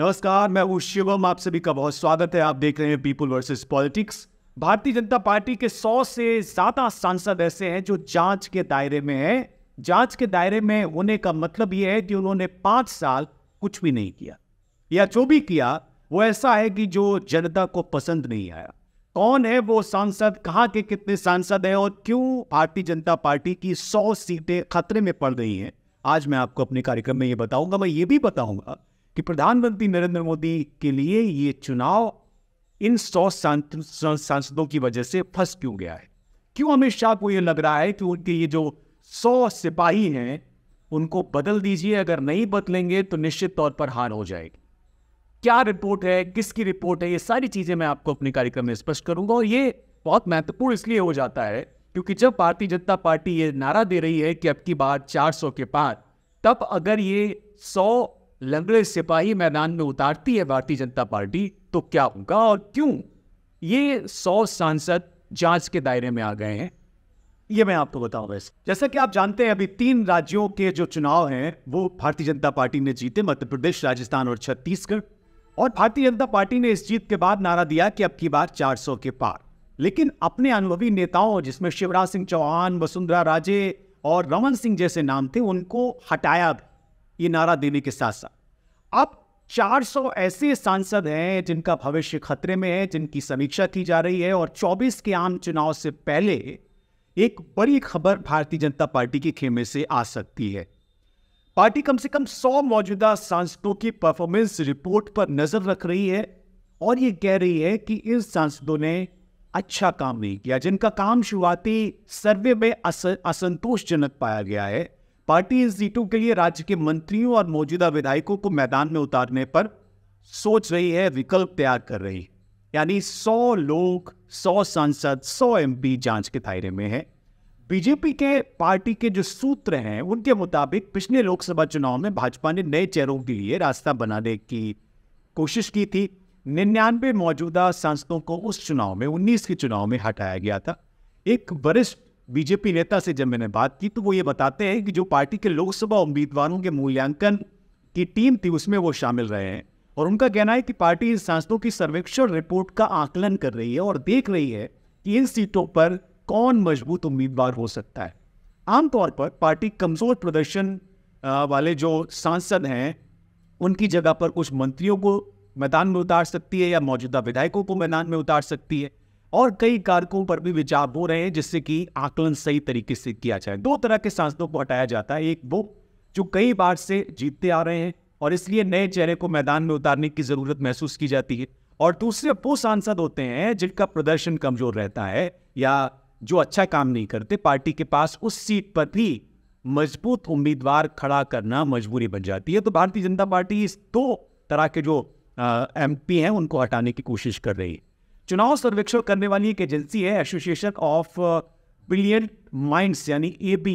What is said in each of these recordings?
नमस्कार मैं हूँ शिवम आप सभी का बहुत स्वागत है आप देख रहे हैं पीपल वर्सेस पॉलिटिक्स भारतीय जनता पार्टी के सौ से ज्यादा सांसद ऐसे हैं जो जांच के दायरे में हैं जांच के दायरे में होने का मतलब यह है कि उन्होंने पांच साल कुछ भी नहीं किया या जो भी किया वो ऐसा है कि जो जनता को पसंद नहीं आया कौन है वो सांसद कहाँ के कितने सांसद हैं और क्यों भारतीय जनता पार्टी की सौ सीटें खतरे में पड़ रही हैं आज मैं आपको अपने कार्यक्रम में ये बताऊंगा मैं ये भी बताऊंगा कि प्रधानमंत्री नरेंद्र मोदी के लिए ये चुनाव इन सौ सांसदों की वजह से फंस क्यों गया है क्यों अमित शाह को यह लग रहा है कि उनके ये जो सौ सिपाही हैं उनको बदल दीजिए अगर नहीं बदलेंगे तो निश्चित तौर पर हार हो जाएगी क्या रिपोर्ट है किसकी रिपोर्ट है ये सारी चीज़ें मैं आपको अपने कार्यक्रम में स्पष्ट करूंगा और ये बहुत महत्वपूर्ण इसलिए हो जाता है क्योंकि जब भारतीय जनता पार्टी ये नारा दे रही है कि अब की बार 400 के पार तब अगर ये 100 लंगड़े सिपाही मैदान में उतारती है भारतीय जनता पार्टी तो क्या होगा और क्यों ये सौ सांसद जांच के दायरे में आ गए हैं ये मैं आपको बताऊं वैसे जैसा कि आप जानते हैं अभी तीन राज्यों के जो चुनाव हैं वो भारतीय जनता पार्टी ने जीते मध्य प्रदेश राजस्थान और छत्तीसगढ़ और भारतीय जनता पार्टी ने इस जीत के बाद नारा दिया कि अब की बार 400 के पार लेकिन अपने अनुभवी नेताओं जिसमें शिवराज सिंह चौहान वसुंधरा राजे और रमन सिंह जैसे नाम थे उनको हटाया भी ये नारा देने के साथ साथ अब 400 ऐसे सांसद हैं जिनका भविष्य खतरे में है जिनकी समीक्षा की जा रही है और 24 के आम चुनाव से पहले एक बड़ी खबर भारतीय जनता पार्टी के खेमे से आ सकती है पार्टी कम से कम 100 मौजूदा सांसदों की परफॉर्मेंस रिपोर्ट पर नजर रख रही है और ये कह रही है कि इन सांसदों ने अच्छा काम नहीं किया जिनका काम शुरुआती सर्वे में असंतोषजनक पाया गया है पार्टी इन सीटों के लिए राज्य के मंत्रियों और मौजूदा विधायकों को मैदान में उतारने पर सोच रही है विकल्प तैयार कर रही यानी सौ लोग सौ सांसद सौ एम जांच के दायरे में है बीजेपी के पार्टी के जो सूत्र हैं उनके मुताबिक पिछले लोकसभा चुनाव में भाजपा ने नए चेहरों के लिए रास्ता बनाने की कोशिश की थी निन्यानवे मौजूदा सांसदों को उस चुनाव में 19 के चुनाव में हटाया गया था एक वरिष्ठ बीजेपी नेता से जब मैंने बात की तो वो ये बताते हैं कि जो पार्टी के लोकसभा उम्मीदवारों के मूल्यांकन की टीम थी उसमें वो शामिल रहे हैं और उनका कहना है कि पार्टी इन सांसदों की सर्वेक्षण रिपोर्ट का आकलन कर रही है और देख रही है कि इन सीटों पर कौन मजबूत उम्मीदवार हो सकता है आमतौर पर पार्टी कमजोर प्रदर्शन वाले जो सांसद हैं उनकी जगह पर कुछ मंत्रियों को मैदान में उतार सकती है या मौजूदा विधायकों को मैदान में उतार सकती है और कई कारकों पर भी विचार हो रहे हैं जिससे कि आकलन सही तरीके से किया जाए दो तरह के सांसदों को हटाया जाता है एक वो जो कई बार से जीतते आ रहे हैं और इसलिए नए चेहरे को मैदान में उतारने की जरूरत महसूस की जाती है और दूसरे वो सांसद होते हैं जिनका प्रदर्शन कमजोर रहता है या जो अच्छा काम नहीं करते पार्टी के पास उस सीट पर भी मजबूत उम्मीदवार खड़ा करना मजबूरी बन जाती है तो भारतीय जनता पार्टी इस दो तरह के जो एम हैं उनको हटाने की कोशिश कर रही है चुनाव सर्वेक्षण करने वाली एक एजेंसी है एसोसिएशन ऑफ बिलियन माइंड्स यानी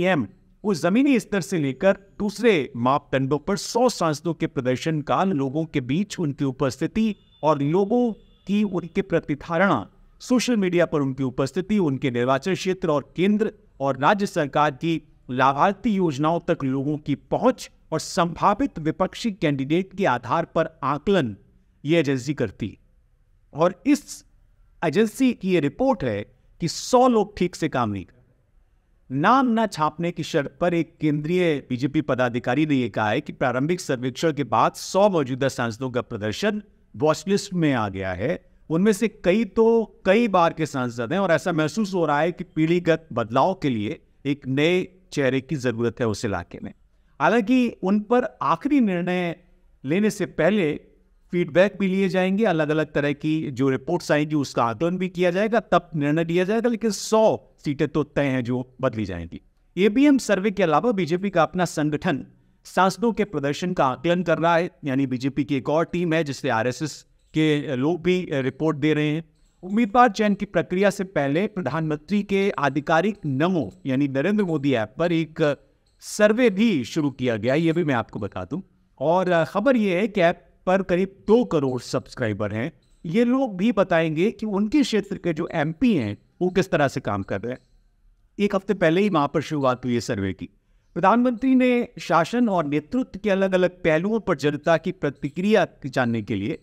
एम वो जमीनी स्तर से लेकर दूसरे मापदंडों पर सौ सांसदों के प्रदर्शन का लोगों के बीच उनकी उपस्थिति और लोगों की उनके प्रतिधारणा सोशल मीडिया पर उनकी उपस्थिति उनके निर्वाचन क्षेत्र और केंद्र और राज्य सरकार की लाभार्थी योजनाओं तक लोगों की पहुंच और संभावित विपक्षी कैंडिडेट के आधार पर आकलन ये एजेंसी करती और इस एजेंसी की ये रिपोर्ट है कि 100 लोग ठीक से काम नहीं कर नाम न छापने की शर्त पर एक केंद्रीय बीजेपी पदाधिकारी ने यह कहा है कि प्रारंभिक सर्वेक्षण के बाद 100 मौजूदा सांसदों का प्रदर्शन वॉचलिस्ट में आ गया है उनमें से कई तो कई बार के सांसद हैं और ऐसा महसूस हो रहा है कि पीढ़ीगत बदलाव के लिए एक नए चेहरे की जरूरत है उस इलाके में हालांकि उन पर आखिरी निर्णय लेने से पहले फीडबैक भी लिए जाएंगे अलग अलग तरह की जो रिपोर्ट्स आएंगी उसका आकलन भी किया जाएगा तब निर्णय लिया जाएगा लेकिन सौ सीटें तो तय हैं जो बदली जाएंगी एबीएम सर्वे के अलावा बीजेपी का अपना संगठन सांसदों के प्रदर्शन का आकलन कर रहा है यानी बीजेपी की एक और टीम है जिससे आरएसएस के लोग भी रिपोर्ट दे रहे हैं उम्मीदवार चयन की प्रक्रिया से पहले प्रधानमंत्री के आधिकारिक नमो यानी नरेंद्र मोदी ऐप पर एक सर्वे भी शुरू किया गया ये भी मैं आपको बता दूं और खबर यह है कि ऐप पर करीब दो करोड़ सब्सक्राइबर हैं ये लोग भी बताएंगे कि उनके क्षेत्र के जो एम हैं वो किस तरह से काम कर रहे हैं एक हफ्ते पहले ही वहाँ पर शुरुआत हुई है सर्वे की प्रधानमंत्री ने शासन और नेतृत्व के अलग अलग पहलुओं पर जनता की प्रतिक्रिया जानने के लिए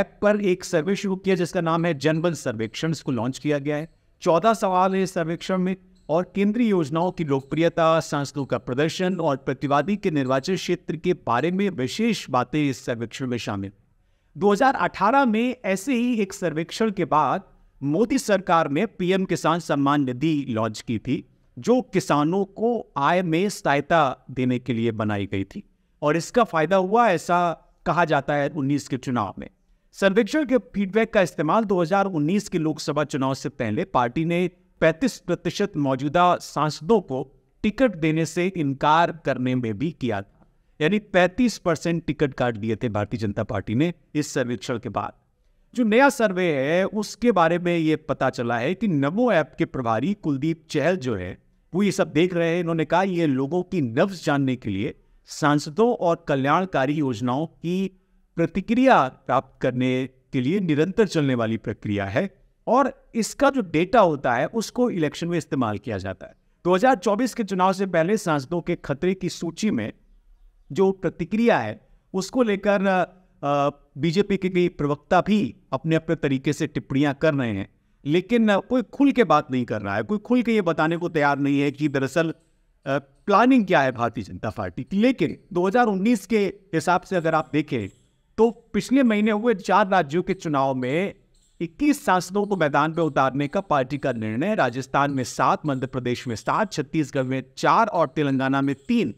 ऐप पर एक सर्वे शुरू किया जिसका नाम है जनबल सर्वेक्षण इसको लॉन्च किया गया है चौदह सवाल है सर्वेक्षण में और केंद्रीय योजनाओं की लोकप्रियता सांसदों का प्रदर्शन और प्रतिवादी के निर्वाचन क्षेत्र के बारे में विशेष बातें इस सर्वेक्षण में शामिल 2018 में ऐसे ही एक सर्वेक्षण के बाद मोदी सरकार ने पीएम किसान सम्मान निधि लॉन्च की थी जो किसानों को आय में सहायता देने के लिए बनाई गई थी और इसका फायदा हुआ ऐसा कहा जाता है 19 के चुनाव में सर्वेक्षण के फीडबैक का इस्तेमाल 2019 के लोकसभा चुनाव से पहले पार्टी ने पैंतीस प्रतिशत मौजूदा सांसदों को टिकट देने से इनकार करने में भी किया था यानी पैंतीस परसेंट टिकट काट दिए थे भारतीय जनता पार्टी ने इस सर्वेक्षण के बाद जो नया सर्वे है उसके बारे में ये पता चला है कि नमो ऐप के प्रभारी कुलदीप चहल जो है वो ये सब देख रहे हैं इन्होंने कहा ये लोगों की नफ्स जानने के लिए सांसदों और कल्याणकारी योजनाओं की प्रतिक्रिया प्राप्त करने के लिए निरंतर चलने वाली प्रक्रिया है और इसका जो डेटा होता है उसको इलेक्शन में इस्तेमाल किया जाता है 2024 के चुनाव से पहले सांसदों के खतरे की सूची में जो प्रतिक्रिया है उसको लेकर बीजेपी के कई प्रवक्ता भी अपने अपने तरीके से टिप्पणियां कर रहे हैं लेकिन कोई खुल के बात नहीं कर रहा है कोई खुल के ये बताने को तैयार नहीं है कि दरअसल प्लानिंग क्या है भारतीय जनता पार्टी की लेकिन 2019 के हिसाब से अगर आप देखें तो पिछले महीने हुए चार राज्यों के चुनाव में इक्कीस सांसदों को मैदान में उतारने का पार्टी का निर्णय राजस्थान में सात मध्य प्रदेश में सात छत्तीसगढ़ में चार और तेलंगाना में तीन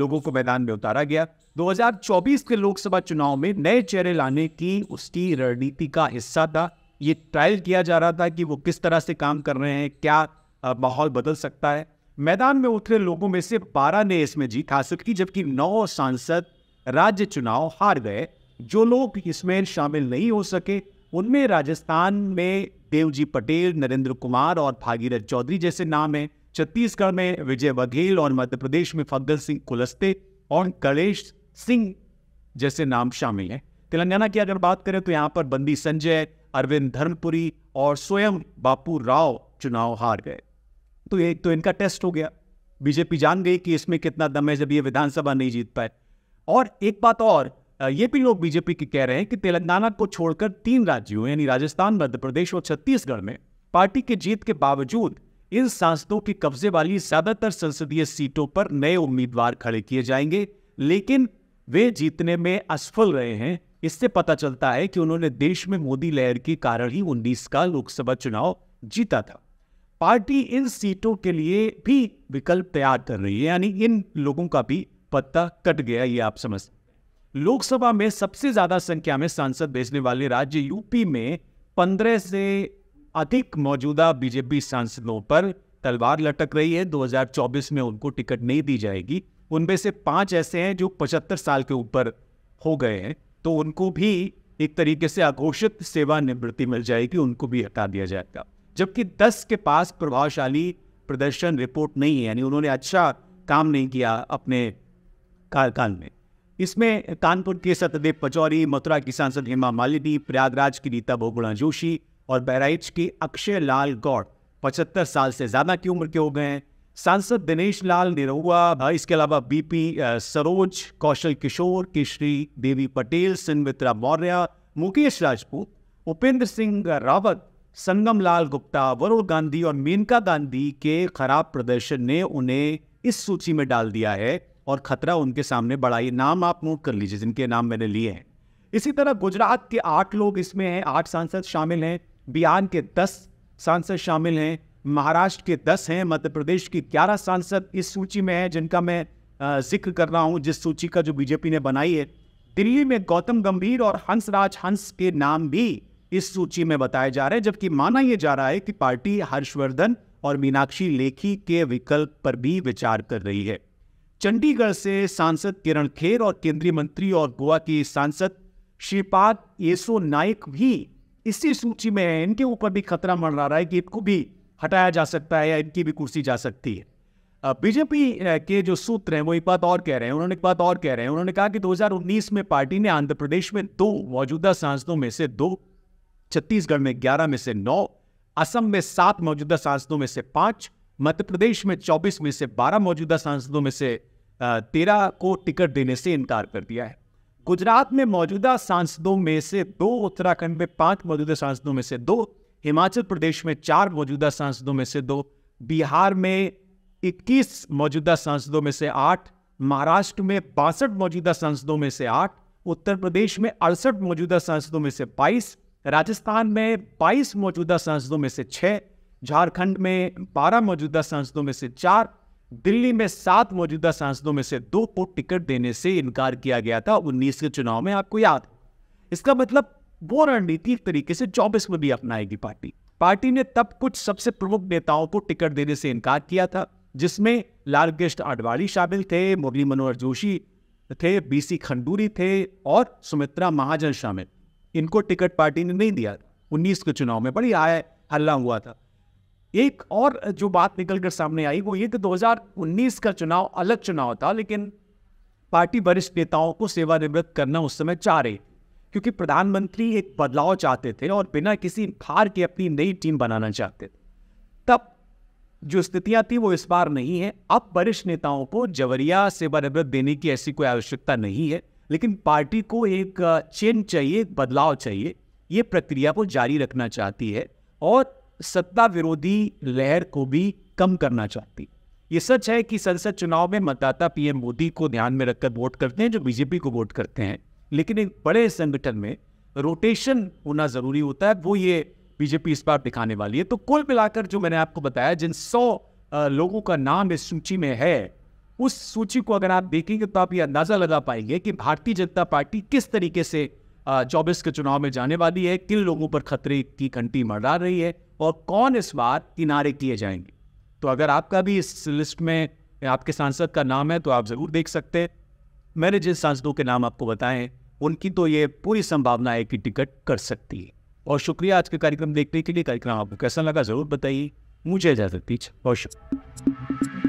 लोगों को मैदान में उतारा गया 2024 के लोकसभा चुनाव में नए चेहरे लाने की उसकी रणनीति का हिस्सा था ये ट्रायल किया जा रहा था कि वो किस तरह से काम कर रहे हैं क्या माहौल बदल सकता है मैदान में उतरे लोगों में से 12 ने इसमें जीत हासिल की जबकि नौ सांसद राज्य चुनाव हार गए जो लोग इसमें शामिल नहीं हो सके उनमें राजस्थान में देवजी पटेल नरेंद्र कुमार और भागीरथ चौधरी जैसे नाम हैं छत्तीसगढ़ में विजय बघेल और मध्य प्रदेश में फग्गन सिंह कुलस्ते और गणेश सिंह जैसे नाम शामिल हैं तेलंगाना की अगर बात करें तो यहाँ पर बंदी संजय अरविंद धर्मपुरी और स्वयं बापू राव चुनाव हार गए तो एक तो इनका टेस्ट हो गया बीजेपी जान गई कि इसमें कितना दम है जब ये विधानसभा नहीं जीत पाए और एक बात और ये भी लोग बीजेपी के कह रहे हैं कि तेलंगाना को छोड़कर तीन राज्यों यानी राजस्थान मध्य प्रदेश और छत्तीसगढ़ में पार्टी के जीत के बावजूद इन सांसदों के कब्जे वाली ज्यादातर संसदीय सीटों पर नए उम्मीदवार खड़े किए जाएंगे लेकिन वे जीतने में असफल रहे हैं इससे पता चलता है कि उन्होंने देश में मोदी लहर के कारण ही उन्नीस का लोकसभा चुनाव जीता था पार्टी इन सीटों के लिए भी विकल्प तैयार कर रही है यानी इन लोगों का भी पत्ता कट गया ये आप समझते लोकसभा में सबसे ज्यादा संख्या में सांसद भेजने वाले राज्य यूपी में पंद्रह से अधिक मौजूदा बीजेपी सांसदों पर तलवार लटक रही है 2024 में उनको टिकट नहीं दी जाएगी उनमें से पांच ऐसे हैं जो पचहत्तर साल के ऊपर हो गए हैं तो उनको भी एक तरीके से अघोषित सेवानिवृत्ति मिल जाएगी उनको भी हटा दिया जाएगा जबकि दस के पास प्रभावशाली प्रदर्शन रिपोर्ट नहीं है यानी उन्होंने अच्छा काम नहीं किया अपने कार्यकाल में इसमें कानपुर के सत्यदेव पचौरी मथुरा की सांसद हेमा मालिनी प्रयागराज की रीता बोगुणा जोशी और बहराइच के अक्षय लाल गौड़ पचहत्तर साल से ज़्यादा की उम्र के हो गए हैं सांसद दिनेश लाल निरहुआ इसके अलावा बीपी सरोज कौशल किशोर किश्री देवी पटेल सिन्मित्रा मौर्य मुकेश राजपूत उपेंद्र सिंह रावत संगम लाल गुप्ता वरुण गांधी और मेनका गांधी के खराब प्रदर्शन ने उन्हें इस सूची में डाल दिया है और खतरा उनके सामने बढ़ा ये नाम आप नोट कर लीजिए जिनके नाम मैंने लिए हैं इसी तरह गुजरात के आठ लोग इसमें हैं आठ सांसद शामिल हैं बिहार के दस सांसद शामिल हैं महाराष्ट्र के दस हैं मध्य प्रदेश के ग्यारह सांसद इस सूची में हैं जिनका मैं जिक्र कर रहा हूँ जिस सूची का जो बीजेपी ने बनाई है दिल्ली में गौतम गंभीर और हंसराज हंस के नाम भी इस सूची में बताए जा रहे हैं जबकि माना यह जा रहा है कि पार्टी हर्षवर्धन और मीनाक्षी लेखी के विकल्प पर भी विचार कर रही है चंडीगढ़ से सांसद किरण खेर और केंद्रीय मंत्री और गोवा की सांसद श्रीपाद येसो नाइक भी इसी सूची में है इनके ऊपर भी खतरा मंडरा रहा है कि इनको भी हटाया जा सकता है या इनकी भी कुर्सी जा सकती है बीजेपी के जो सूत्र हैं वो एक बात और कह रहे हैं उन्होंने एक बात और कह रहे हैं उन्होंने कहा कि 2019 में पार्टी ने आंध्र प्रदेश में दो मौजूदा सांसदों में से दो छत्तीसगढ़ में ग्यारह में से नौ असम में सात मौजूदा सांसदों में से पांच मध्य प्रदेश में चौबीस में से बारह मौजूदा सांसदों में से तेरह को टिकट देने से इनकार कर दिया है गुजरात में मौजूदा सांसदों में से दो उत्तराखंड में पांच मौजूदा सांसदों में से दो हिमाचल प्रदेश में चार मौजूदा सांसदों में से दो बिहार में 21 मौजूदा सांसदों में से आठ महाराष्ट्र में बासठ मौजूदा सांसदों में से आठ उत्तर प्रदेश में अड़सठ मौजूदा सांसदों में से बाईस राजस्थान में बाईस मौजूदा सांसदों में से छः झारखंड में बारह मौजूदा सांसदों में से चार दिल्ली में सात मौजूदा सांसदों में से दो को टिकट देने से इनकार किया गया था उन्नीस के चुनाव में आपको याद इसका मतलब वो रणनीति तरीके से चौबीस में भी अपनाएगी पार्टी पार्टी ने तब कुछ सबसे प्रमुख नेताओं को टिकट देने से इनकार किया था जिसमें लाल कृष्ण आडवाणी शामिल थे मुरली मनोहर जोशी थे बीसी खंडूरी थे और सुमित्रा महाजन शामिल इनको टिकट पार्टी ने नहीं दिया उन्नीस के चुनाव में बड़ी आय हल्ला हुआ था एक और जो बात निकल कर सामने आई वो ये कि 2019 का चुनाव अलग चुनाव था लेकिन पार्टी वरिष्ठ नेताओं को सेवानिवृत्त करना उस समय चाह रही क्योंकि प्रधानमंत्री एक बदलाव चाहते थे और बिना किसी हार के अपनी नई टीम बनाना चाहते थे तब जो स्थितियां थी वो इस बार नहीं है अब वरिष्ठ नेताओं को जवरिया सेवानिवृत्त देने की ऐसी कोई आवश्यकता नहीं है लेकिन पार्टी को एक चेंज चाहिए एक बदलाव चाहिए ये प्रक्रिया को जारी रखना चाहती है और सत्ता विरोधी लहर को भी कम करना चाहती ये सच है कि संसद चुनाव में मतदाता पीएम मोदी को ध्यान में रखकर वोट करते हैं जो बीजेपी को वोट करते हैं लेकिन एक बड़े संगठन में रोटेशन होना जरूरी होता है वो ये बीजेपी इस बार दिखाने वाली है तो कुल मिलाकर जो मैंने आपको बताया जिन सौ लोगों का नाम इस सूची में है उस सूची को अगर आप देखेंगे तो आप ये अंदाज़ा लगा पाएंगे कि भारतीय जनता पार्टी किस तरीके से चौबीस के चुनाव में जाने वाली है किन लोगों पर खतरे की घंटी मंडरा रही है और कौन इस बार किनारे किए जाएंगे तो अगर आपका भी इस लिस्ट में आपके सांसद का नाम है तो आप ज़रूर देख सकते हैं मैंने जिन सांसदों के नाम आपको बताए उनकी तो ये पूरी संभावना है कि टिकट कर सकती है और शुक्रिया आज के कार्यक्रम देखने के लिए कार्यक्रम आपको कैसा लगा ज़रूर बताइए मुझे इजाज़त दीजिए बहुत शुक्रिया